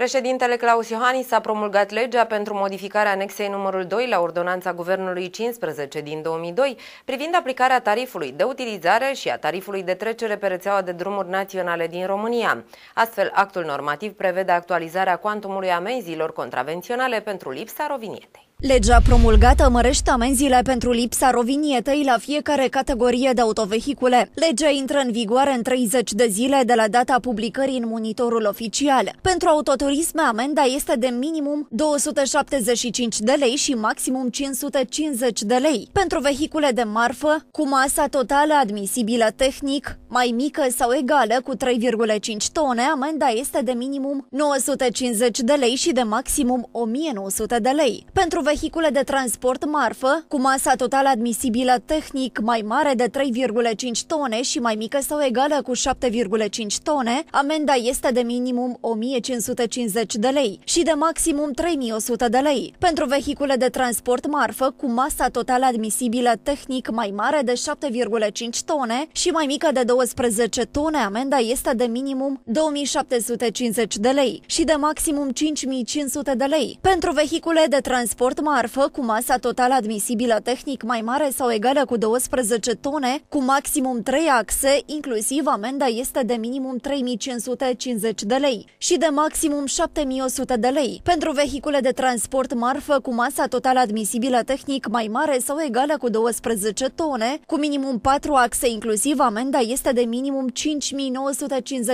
Președintele Claus Iohannis a promulgat legea pentru modificarea anexei numărul 2 la ordonanța Guvernului 15 din 2002 privind aplicarea tarifului de utilizare și a tarifului de trecere pe rețeaua de drumuri naționale din România. Astfel, actul normativ prevede actualizarea cuantumului amenzilor contravenționale pentru lipsa rovinietei. Legea promulgată mărește amenziile pentru lipsa rovinietei la fiecare categorie de autovehicule. Legea intră în vigoare în 30 de zile de la data publicării în monitorul oficial. Pentru autoturisme, amenda este de minimum 275 de lei și maximum 550 de lei. Pentru vehicule de marfă, cu masa totală admisibilă tehnic, mai mică sau egală cu 3,5 tone, amenda este de minimum 950 de lei și de maximum 1900 de lei. Pentru vehicule de transport marfă, cu masa totală admisibilă tehnic mai mare de 3,5 tone și mai mică sau egală cu 7,5 tone, amenda este de minimum 1550 de lei și de maximum 3100 de lei. Pentru vehicule de transport marfă cu masa totală admisibilă tehnic mai mare de 7,5 tone și mai mică de 20 19 tone, amenda este de minimum 2750 de lei și de maximum 5500 de lei. Pentru vehicule de transport marfă cu masa totală admisibilă tehnic mai mare sau egală cu 12 tone, cu maximum 3 axe, inclusiv amenda este de minimum 3550 de lei și de maximum 7100 de lei. Pentru vehicule de transport marfă cu masa totală admisibilă tehnic mai mare sau egală cu 12 tone, cu minimum 4 axe, inclusiv amenda este este de minimum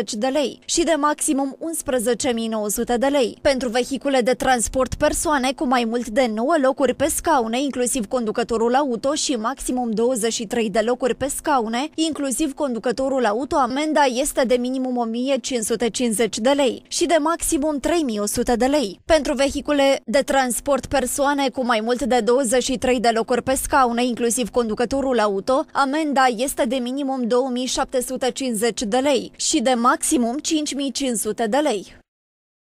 5.950 de lei și de maximum 11.900 de lei. Pentru vehicule de transport persoane cu mai mult de 9 locuri pe scaune, inclusiv conducătorul auto și maximum 23 de locuri pe scaune, inclusiv conducătorul auto, amenda este de minimum 1.550 de lei și de maximum 3.100 de lei. Pentru vehicule de transport persoane cu mai mult de 23 de locuri pe scaune, inclusiv conducătorul auto, amenda este de minimum 2.700 750 de lei și de maximum 5500 de lei.